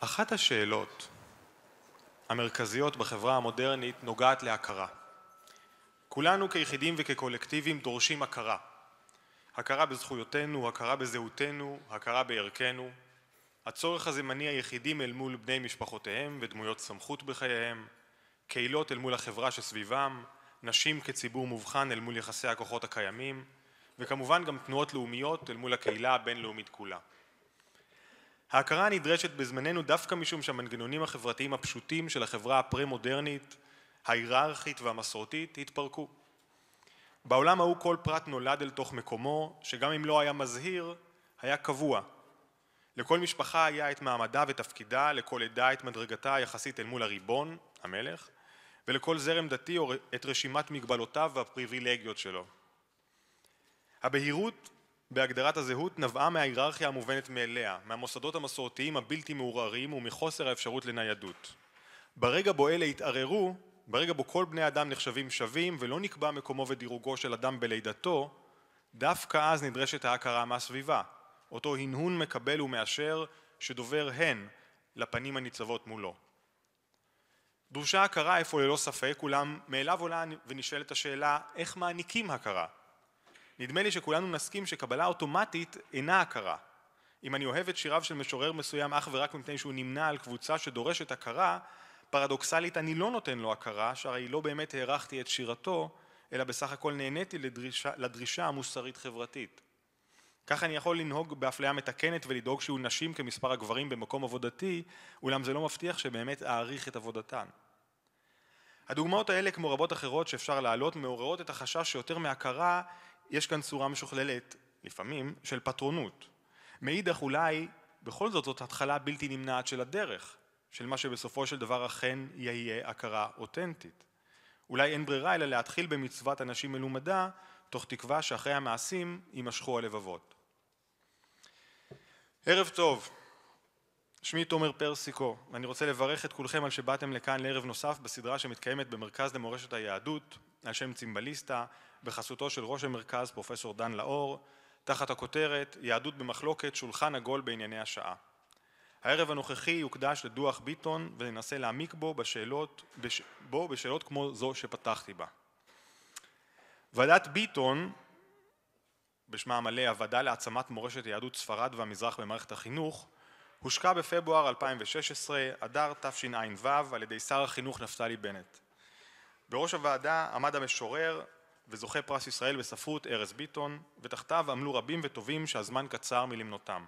אחת השאלות המרכזיות בחברה המודרנית נוגעת להכרה. כולנו כיחידים וכקולקטיבים דורשים הכרה. הכרה בזכויותינו, הכרה בזהותנו, הכרה בערכנו. הצורך הזה מניע יחידים אל מול בני משפחותיהם ודמויות סמכות בחייהם, קהילות אל מול החברה שסביבם, נשים כציבור מובחן אל מול יחסי הכוחות הקיימים, וכמובן גם תנועות לאומיות אל מול הקהילה הבינלאומית כולה. ההכרה הנדרשת בזמננו דווקא משום שהמנגנונים החברתיים הפשוטים של החברה הפרה-מודרנית, ההיררכית והמסורתית התפרקו. בעולם ההוא כל פרט נולד אל תוך מקומו, שגם אם לא היה מזהיר, היה קבוע. לכל משפחה היה את מעמדה ותפקידה, לכל עדה את מדרגתה היחסית אל מול הריבון, המלך, ולכל זרם דתי את רשימת מגבלותיו והפריבילגיות שלו. הבהירות בהגדרת הזהות נבעה מההיררכיה המובנת מאליה, מהמוסדות המסורתיים הבלתי מעורערים ומחוסר האפשרות לניידות. ברגע בו אלה התערערו, ברגע בו כל בני אדם נחשבים שווים ולא נקבע מקומו ודירוגו של אדם בלידתו, דווקא אז נדרשת ההכרה מהסביבה, אותו הנהון מקבל ומאשר שדובר הן לפנים הניצבות מולו. דרושה הכרה אפוא ללא ספק, אולם מאליו עולה ונשאלת השאלה איך מעניקים הכרה. נדמה לי שכולנו נסכים שקבלה אוטומטית אינה הכרה. אם אני אוהב את שיריו של משורר מסוים אך ורק מפני שהוא נמנה על קבוצה שדורשת הכרה, פרדוקסלית אני לא נותן לו הכרה, שהרי לא באמת הערכתי את שירתו, אלא בסך הכל נהניתי לדרישה, לדרישה המוסרית-חברתית. כך אני יכול לנהוג באפליה מתקנת ולדאוג שיהיו נשים כמספר הגברים במקום עבודתי, אולם זה לא מבטיח שבאמת אעריך את עבודתן. הדוגמאות האלה, כמו רבות אחרות שאפשר להעלות, מעוררות את החשש שיותר מהכרה יש כאן צורה משוכללת, לפעמים, של פטרונות. מאידך אולי, בכל זאת זאת התחלה בלתי נמנעת של הדרך, של מה שבסופו של דבר אכן יהיה הכרה אותנטית. אולי אין ברירה אלא להתחיל במצוות אנשים מלומדה, תוך תקווה שאחרי המעשים יימשכו הלבבות. ערב טוב. שמי תומר פרסיקו, ואני רוצה לברך את כולכם על שבאתם לכאן לערב נוסף בסדרה שמתקיימת במרכז למורשת היהדות, על שם צימבליסטה, בחסותו של ראש המרכז פרופסור דן לאור, תחת הכותרת יהדות במחלוקת שולחן עגול בענייני השעה. הערב הנוכחי יוקדש לדוח ביטון וננסה להעמיק בו בשאלות, בש... בו בשאלות כמו זו שפתחתי בה. ועדת ביטון, בשמה המלא הוועדה להעצמת מורשת יהדות ספרד והמזרח במערכת החינוך, הושקע בפברואר 2016, אדר תשע"ו, על ידי שר החינוך נפתלי בנט. בראש הוועדה עמד המשורר וזוכה פרס ישראל בספרות ארז ביטון, ותחתיו עמלו רבים וטובים שהזמן קצר מלמנותם.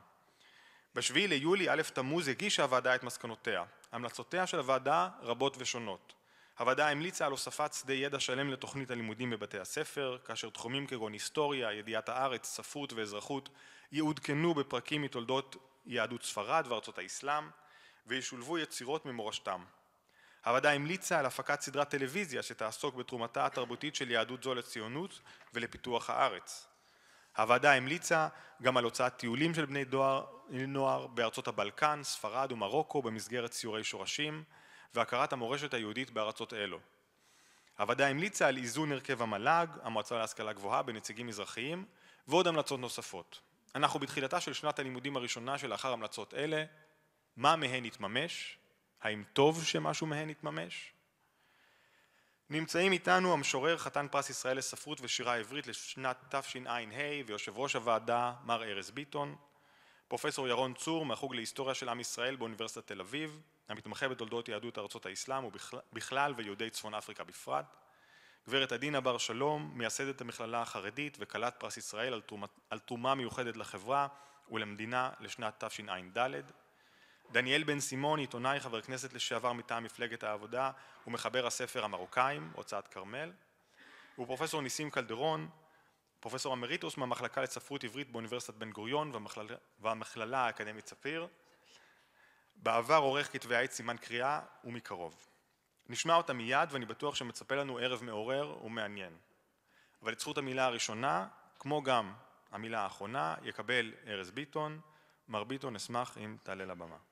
בשביעי ליולי א' תמוז הגישה הוועדה את מסקנותיה. המלצותיה של הוועדה רבות ושונות. הוועדה המליצה על הוספת שדה ידע שלם לתוכנית הלימודים בבתי הספר, כאשר תחומים כגון היסטוריה, ידיעת הארץ, ספרות ואזרחות יעודכנו בפרקים מתולדות יהדות ספרד וארצות האסלאם, וישולבו יצירות ממורשתם. הוועדה המליצה על הפקת סדרת טלוויזיה שתעסוק בתרומתה התרבותית של יהדות זו לציונות ולפיתוח הארץ. הוועדה המליצה גם על הוצאת טיולים של בני דואר, נוער בארצות הבלקן, ספרד ומרוקו במסגרת סיורי שורשים והכרת המורשת היהודית בארצות אלו. הוועדה המליצה על איזון הרכב המל"ג, המועצה להשכלה גבוהה, בנציגים מזרחיים ועוד המלצות נוספות. אנחנו בתחילתה של שנת הלימודים הראשונה שלאחר המלצות אלה, מה מהן התממש? האם טוב שמשהו מהן התממש? נמצאים איתנו המשורר חתן פרס ישראל לספרות ושירה עברית לשנת תשע"ה ויושב ראש הוועדה מר ארז ביטון, פרופסור ירון צור מהחוג להיסטוריה של עם ישראל באוניברסיטת תל אביב, המתמחה בתולדות יהדות ארצות האסלאם ובכלל ויהודי צפון אפריקה בפרט, גברת עדינה בר שלום, מייסדת המכללה החרדית וכלת פרס ישראל על תרומה מיוחדת לחברה ולמדינה לשנת תשע"ד. דניאל בן סימון, עיתונאי, חבר כנסת לשעבר מטעם מפלגת העבודה ומחבר הספר המרוקאים, הוצאת כרמל. ופרופסור ניסים קלדרון, פרופסור אמריטוס מהמחלקה לספרות עברית באוניברסיטת בן גוריון והמכללה, והמכללה האקדמית ספיר. בעבר עורך כתבי העת סימן קריאה ומקרוב. נשמע אותה מיד ואני בטוח שמצפה לנו ערב מעורר ומעניין. אבל את זכות המילה הראשונה, כמו גם המילה האחרונה, יקבל ארז ביטון. מר ביטון, אשמח אם תעלה לבמה.